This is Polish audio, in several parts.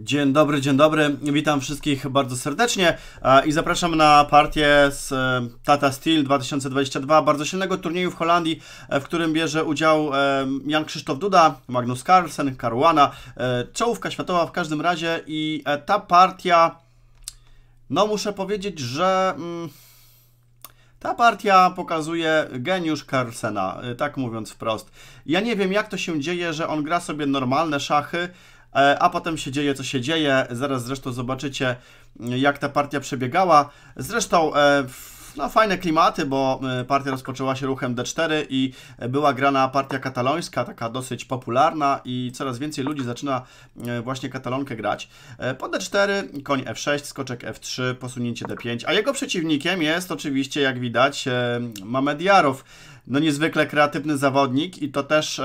Dzień dobry, dzień dobry. Witam wszystkich bardzo serdecznie e, i zapraszam na partię z e, Tata Steel 2022, bardzo silnego turnieju w Holandii, e, w którym bierze udział Jan Krzysztof Duda, Magnus Carlsen, Caruana, czołówka światowa w każdym razie i ta partia, no muszę powiedzieć, że... Mm, ta partia pokazuje geniusz Carlsena, tak mówiąc wprost. Ja nie wiem, jak to się dzieje, że on gra sobie normalne szachy, E, a potem się dzieje, co się dzieje. Zaraz zresztą zobaczycie, mm, jak ta partia przebiegała. Zresztą e, no, fajne klimaty, bo e, partia rozpoczęła się ruchem D4 i była grana partia katalońska, taka dosyć popularna i coraz więcej ludzi zaczyna właśnie katalonkę grać. Po D4 koń F6, skoczek F3, posunięcie D5, a jego przeciwnikiem jest oczywiście, jak widać, Mamediarow no niezwykle kreatywny zawodnik i to też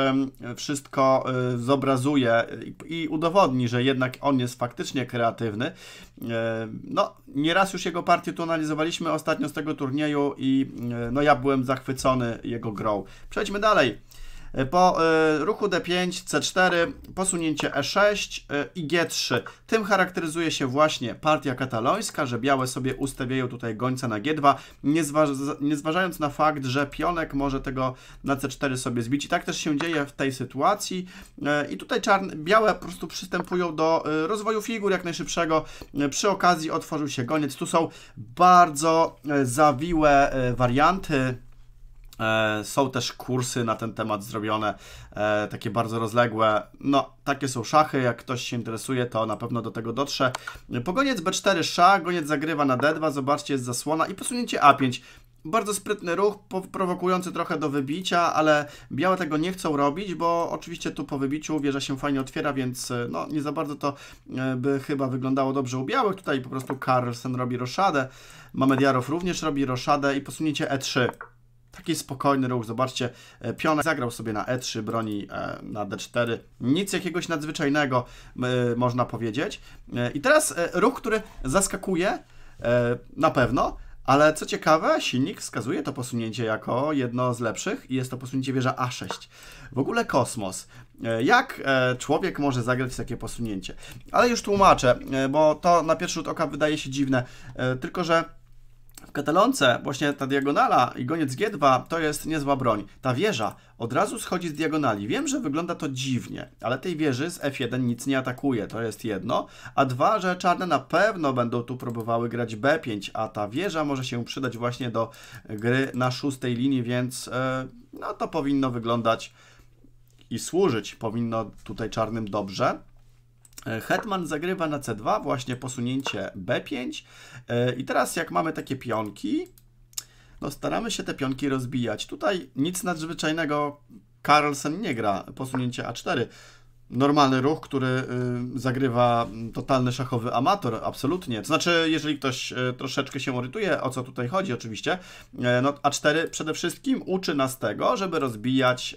wszystko y, zobrazuje i udowodni, że jednak on jest faktycznie kreatywny. E, no, nieraz już jego partię tu analizowaliśmy ostatnio z tego turnieju i y, no ja byłem zachwycony jego grą. Przejdźmy dalej. E, po e, ruchu D5, C4, posunięcie E6 e, i G3. Tak. Tym charakteryzuje się właśnie partia katalońska, że białe sobie ustawiają tutaj gońca na G2, nie, zważ nie zważając na fakt, że pionek może tego na C4 sobie zbić. I tak też się dzieje w tej sytuacji. I tutaj czarne, białe po prostu przystępują do rozwoju figur jak najszybszego. Przy okazji otworzył się goniec. Tu są bardzo zawiłe warianty E, są też kursy na ten temat zrobione, e, takie bardzo rozległe. No, takie są szachy, jak ktoś się interesuje, to na pewno do tego dotrze. Pogoniec B4 szach, goniec zagrywa na D2, zobaczcie, jest zasłona i posunięcie A5. Bardzo sprytny ruch, prowokujący trochę do wybicia, ale białe tego nie chcą robić, bo oczywiście tu po wybiciu wieża się fajnie otwiera, więc e, no, nie za bardzo to by chyba wyglądało dobrze u białych. Tutaj po prostu Carlsen robi roszadę, Mamediarow również robi roszadę i posunięcie E3. Taki spokojny ruch, zobaczcie, e, pionek zagrał sobie na E3, broni e, na D4, nic jakiegoś nadzwyczajnego e, można powiedzieć. I teraz ruch, który zaskakuje na pewno, ale co ciekawe, silnik wskazuje to posunięcie jako jedno z lepszych i jest to posunięcie wieża A6. W ogóle kosmos. Jak człowiek może zagrać takie posunięcie? Ale już tłumaczę, bo to na pierwszy rzut oka wydaje się dziwne, tylko że w katalonce właśnie ta diagonala i goniec G2 to jest niezła broń. Ta wieża od razu schodzi z diagonali. Wiem, że wygląda to dziwnie, ale tej wieży z F1 nic nie atakuje, to jest jedno. A dwa, że czarne na pewno będą tu próbowały grać B5, a ta wieża może się przydać właśnie do gry na szóstej linii, więc yy, no to powinno wyglądać i służyć powinno tutaj czarnym dobrze. Hetman zagrywa na C2, właśnie posunięcie B5 e, i teraz jak mamy takie pionki, no staramy się te pionki rozbijać. Tutaj nic nadzwyczajnego Carlsen nie gra, posunięcie A4. Normalny ruch, który y, zagrywa totalny szachowy amator, absolutnie. To znaczy, jeżeli ktoś y, troszeczkę się orytuje o co tutaj chodzi oczywiście, y, no A4 przede wszystkim uczy nas tego, żeby rozbijać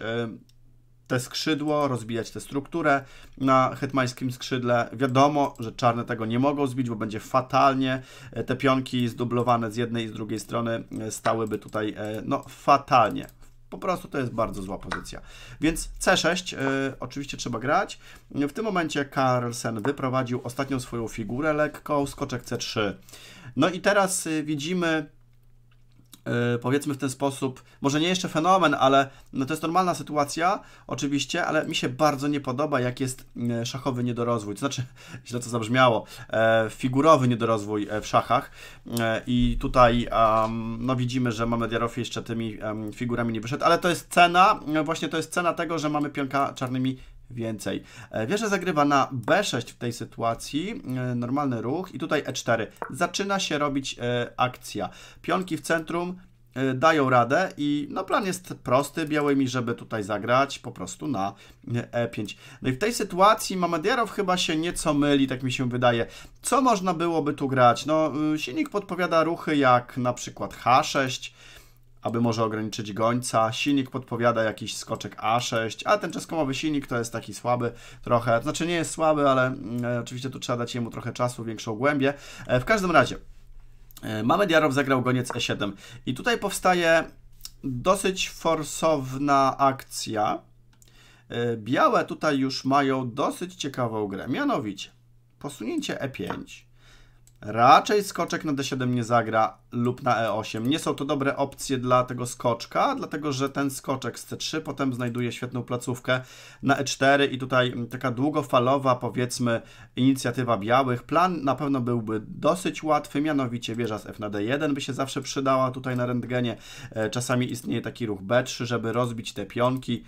te skrzydło, rozbijać tę strukturę na hetmańskim skrzydle. Wiadomo, że czarne tego nie mogą zbić, bo będzie fatalnie. E, te pionki zdublowane z jednej i z drugiej strony e, stałyby tutaj e, no, fatalnie. Po prostu to jest bardzo zła pozycja. Więc C6 y, oczywiście trzeba grać. W tym momencie Carlsen wyprowadził ostatnią swoją figurę lekką, skoczek C3. No i teraz y, widzimy Y, powiedzmy w ten sposób, może nie jeszcze fenomen, ale no to jest normalna sytuacja, oczywiście, ale mi się bardzo nie podoba, jak jest y, szachowy niedorozwój, to znaczy, źle to zabrzmiało, e, figurowy niedorozwój e, w szachach e, i tutaj no widzimy, że Mamediarow jeszcze tymi figurami nie wyszedł, ale to jest cena, właśnie to jest cena tego, że mamy pionka czarnymi więcej. E, wieża zagrywa na B6 w tej sytuacji, e, normalny ruch i tutaj E4. Zaczyna się robić e, akcja. Pionki w centrum dają radę i no plan jest prosty białymi, żeby tutaj zagrać po prostu na E5. No i w tej sytuacji Mamedierow chyba się nieco myli, tak mi się wydaje. Co można byłoby tu grać? No y, silnik podpowiada ruchy jak na przykład H6, aby może ograniczyć gońca. Silnik podpowiada jakiś skoczek A6, a ten czeskomowy silnik to jest taki słaby trochę, znaczy nie jest słaby, ale mm, e, oczywiście tu trzeba dać jemu trochę czasu, większą głębię. E, w każdym razie, e, Mamed Jarow zagrał goniec E7 i tutaj powstaje dosyć forsowna akcja. E, białe tutaj już mają dosyć ciekawą grę, mianowicie posunięcie E5, Raczej skoczek na D7 nie zagra lub na E8. Nie są to dobre opcje dla tego skoczka, dlatego że ten skoczek z C3 potem znajduje świetną placówkę na E4 i tutaj mm, taka długofalowa powiedzmy inicjatywa białych. Plan na pewno byłby dosyć łatwy, mianowicie wieża z F na D1 by się zawsze przydała tutaj na rentgenie. E, czasami istnieje taki ruch B3, żeby rozbić te pionki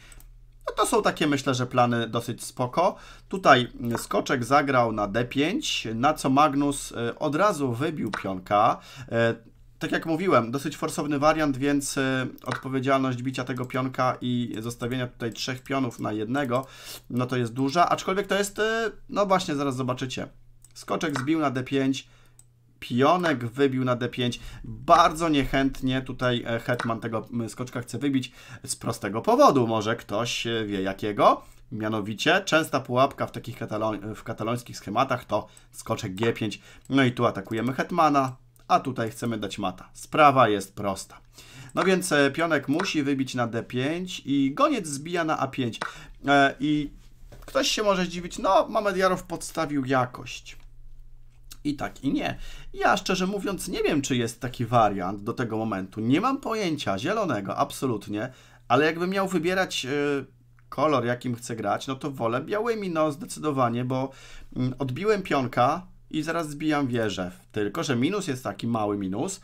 no to są takie, myślę, że plany dosyć spoko. Tutaj skoczek zagrał na D5, na co Magnus e, od razu wybił pionka e, tak jak mówiłem, dosyć forsowny wariant, więc e, odpowiedzialność bicia tego pionka i zostawienia tutaj trzech pionów na jednego, no to jest duża, aczkolwiek to jest, no właśnie, zaraz zobaczycie. Skoczek zbił na D5, pionek wybił na d5. Bardzo niechętnie tutaj e, hetman tego skoczka chce wybić z prostego powodu. Może ktoś e, wie jakiego. Mianowicie częsta pułapka w takich kataloń, w katalońskich schematach to skoczek g5. No i tu atakujemy hetmana, a tutaj chcemy dać mata. Sprawa jest prosta. No więc e, pionek musi wybić na d5 i goniec zbija na a5. I ktoś się może zdziwić, no Mamediarow podstawił jakość i tak, i nie. Ja szczerze mówiąc nie wiem, czy jest taki wariant do tego momentu. Nie mam pojęcia zielonego, absolutnie, ale jakbym miał wybierać e, kolor, jakim chcę grać, no to wolę białymi, no zdecydowanie, bo mm, odbiłem pionka i zaraz zbijam wieżę. Tylko, że minus jest taki mały minus,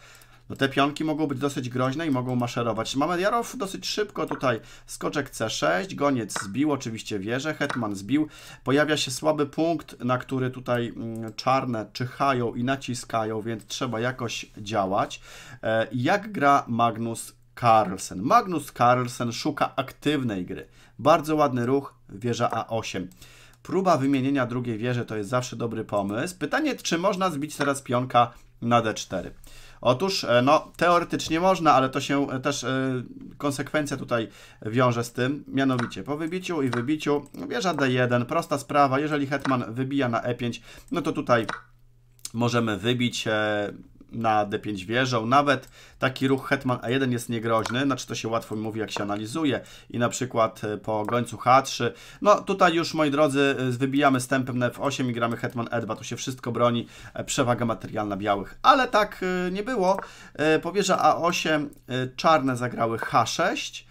no te pionki mogą być dosyć groźne i mogą maszerować. Jarow dosyć szybko tutaj skoczek C6, goniec zbił, oczywiście wieżę, hetman zbił. Pojawia się słaby punkt, na który tutaj mm, czarne czyhają i naciskają, więc trzeba jakoś działać. E, jak gra Magnus Carlsen? Magnus Carlsen szuka aktywnej gry. Bardzo ładny ruch, wieża A8. Próba wymienienia drugiej wieży to jest zawsze dobry pomysł. Pytanie, czy można zbić teraz pionka na d4? Otóż, e, no, teoretycznie można, ale to się e, też y, konsekwencja tutaj wiąże z tym. Mianowicie, po wybiciu i wybiciu, wieża d1, prosta sprawa. Jeżeli hetman wybija na e5, no to tutaj możemy wybić na D5 wieżą. Nawet taki ruch hetman A1 jest niegroźny, znaczy to się łatwo mówi jak się analizuje i na przykład e, po gońcu H3. No tutaj już moi drodzy e, wybijamy stępem na F8 i gramy hetman E2, tu się wszystko broni, e, przewaga materialna białych. Ale tak nie było, powierza A8, czarne zagrały H6,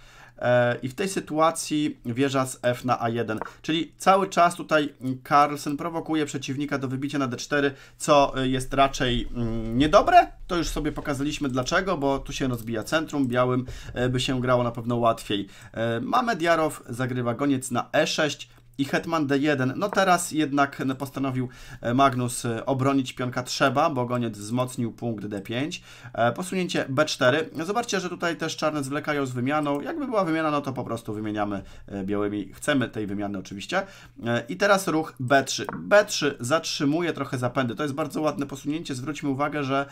E, I w tej sytuacji wieża z F na A1, czyli cały czas tutaj Carlsen prowokuje przeciwnika do wybicia na D4, co e, jest raczej mm, niedobre. To już sobie pokazaliśmy dlaczego, bo tu się rozbija centrum, białym e, by się grało na pewno łatwiej. Mamy Diarow, zagrywa goniec na E6, i Hetman D1. No teraz jednak postanowił e, Magnus e, obronić pionka trzeba, bo goniec wzmocnił punkt D5. E, posunięcie B4. Zobaczcie, że tutaj też czarne zwlekają z wymianą. Jakby była wymiana, no to po prostu wymieniamy białymi. Chcemy tej wymiany oczywiście. I teraz ruch B3. B3 zatrzymuje trochę zapędy. To jest bardzo ładne posunięcie. Zwróćmy uwagę, że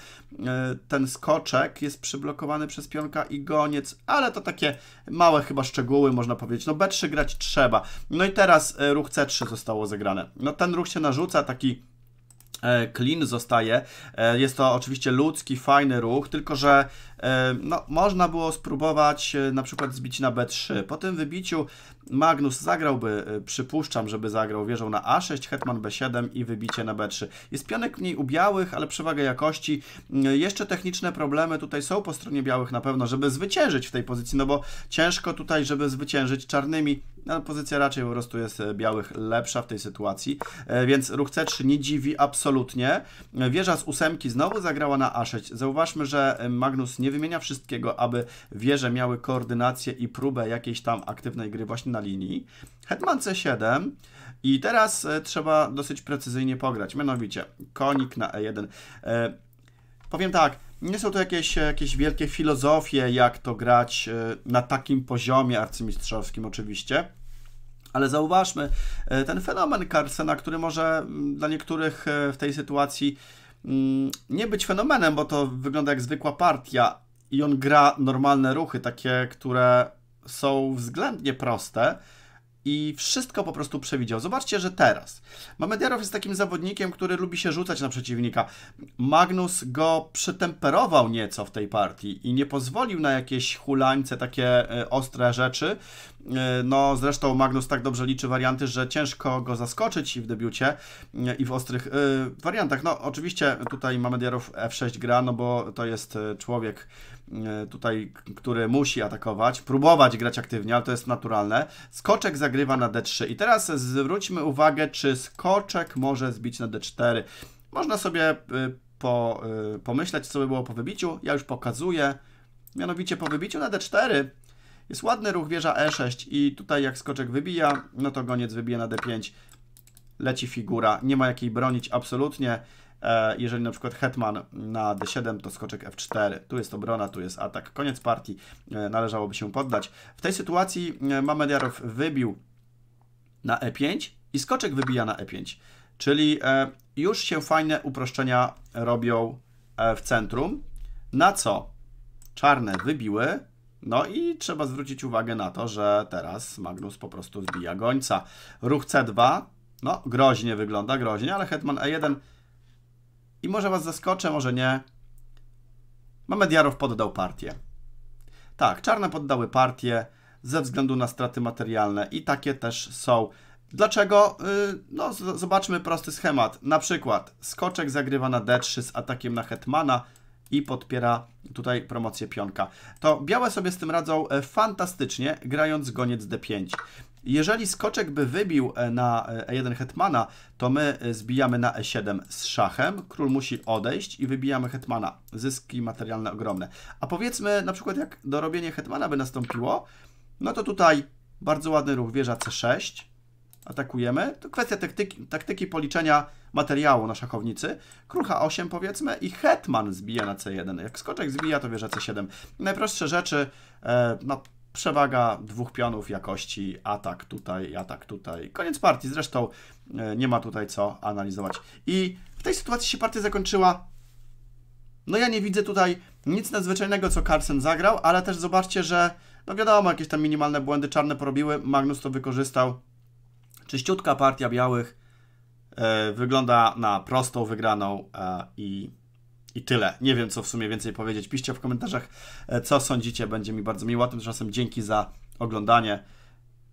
ten skoczek jest przyblokowany przez pionka i goniec, ale to takie małe chyba szczegóły, można powiedzieć. No B3 grać trzeba. No i teraz E, ruch C3 zostało zegrane. No ten ruch się narzuca, taki e, clean zostaje. E, jest to oczywiście ludzki, fajny ruch, tylko że no, można było spróbować na przykład zbić na B3. Po tym wybiciu Magnus zagrałby, przypuszczam, żeby zagrał wieżą na A6, hetman B7 i wybicie na B3. Jest pionek mniej u białych, ale przewaga jakości. Jeszcze techniczne problemy tutaj są po stronie białych na pewno, żeby zwyciężyć w tej pozycji, no bo ciężko tutaj, żeby zwyciężyć czarnymi no, pozycja raczej po prostu jest e, białych lepsza w tej sytuacji, e, więc ruch C3 nie dziwi absolutnie. Wieża z ósemki znowu zagrała na A6. Zauważmy, że e, Magnus nie wymienia wszystkiego, aby wieże miały koordynację i próbę jakiejś tam aktywnej gry właśnie na linii. Hetman C7 i teraz trzeba dosyć precyzyjnie pograć, mianowicie konik na E1. Powiem tak, nie są to jakieś, jakieś wielkie filozofie, jak to grać e, na takim poziomie arcymistrzowskim oczywiście, ale zauważmy e, ten fenomen Carsena, który może mm, dla niektórych e, w tej sytuacji mm, nie być fenomenem, bo to wygląda jak zwykła partia i on gra normalne ruchy, takie, które są względnie proste, i wszystko po prostu przewidział. Zobaczcie, że teraz. Mamediarow jest takim zawodnikiem, który lubi się rzucać na przeciwnika. Magnus go przytemperował nieco w tej partii i nie pozwolił na jakieś hulańce, takie e, ostre rzeczy. E, no, zresztą Magnus tak dobrze liczy warianty, że ciężko go zaskoczyć i w debiucie, e, i w ostrych wariantach. No, oczywiście tutaj Mamediarow F6 gra, no bo to jest człowiek E, tutaj, który musi atakować, próbować grać aktywnie, ale to jest naturalne. Skoczek zagrywa na D3 i teraz zwróćmy uwagę, czy skoczek może zbić na D4. Można sobie y, po, y, pomyśleć, co by było po wybiciu. Ja już pokazuję. Mianowicie po wybiciu na D4 jest ładny ruch wieża E6 i tutaj jak skoczek wybija, no to goniec wybije na D5. Leci figura, nie ma jakiej bronić absolutnie. E, jeżeli na przykład hetman na d7, to skoczek f4. Tu jest obrona, tu jest atak. Koniec partii. E, należałoby się poddać. W tej sytuacji e, Mamediarow wybił na e5 i skoczek wybija na e5. Czyli już się fajne uproszczenia robią w centrum. Na co czarne wybiły, no i trzeba zwrócić uwagę na to, że teraz Magnus po prostu zbija gońca. Ruch C2, no groźnie wygląda, groźnie, ale hetman E1 i może Was zaskoczę, może nie. Mamediarow poddał partię. Tak, czarne poddały partię ze względu na straty materialne i takie też są. Dlaczego? Y, no, zobaczmy prosty schemat. Na przykład skoczek zagrywa na D3 z atakiem na Hetmana i podpiera tutaj promocję pionka. To białe sobie z tym radzą e, fantastycznie, grając goniec D5. Jeżeli skoczek by wybił e, na E1 e hetmana, to my e, zbijamy na E7 z szachem, król musi odejść i wybijamy hetmana. Zyski materialne ogromne. A powiedzmy na przykład jak dorobienie hetmana by nastąpiło, no to tutaj bardzo ładny ruch wieża C6, atakujemy. To kwestia taktyki, taktyki policzenia materiału na no, szachownicy. Król H8 powiedzmy i hetman zbija na C1. Jak skoczek zbija, to wieża C7. Najprostsze rzeczy, no przewaga dwóch pionów jakości, atak tutaj, atak tutaj. Koniec partii, zresztą e, nie ma tutaj co analizować. I w tej sytuacji się partia zakończyła. No ja nie widzę tutaj nic nadzwyczajnego, co Carlsen zagrał, ale też zobaczcie, że no wiadomo, jakieś tam minimalne błędy czarne porobiły, Magnus to wykorzystał. Czyściutka partia białych yy, wygląda na prostą wygraną yy, i i tyle. Nie wiem, co w sumie więcej powiedzieć. Piszcie w komentarzach, e, co sądzicie. Będzie mi bardzo miło. Tymczasem dzięki za oglądanie.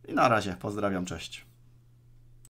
I na razie. Pozdrawiam. Cześć.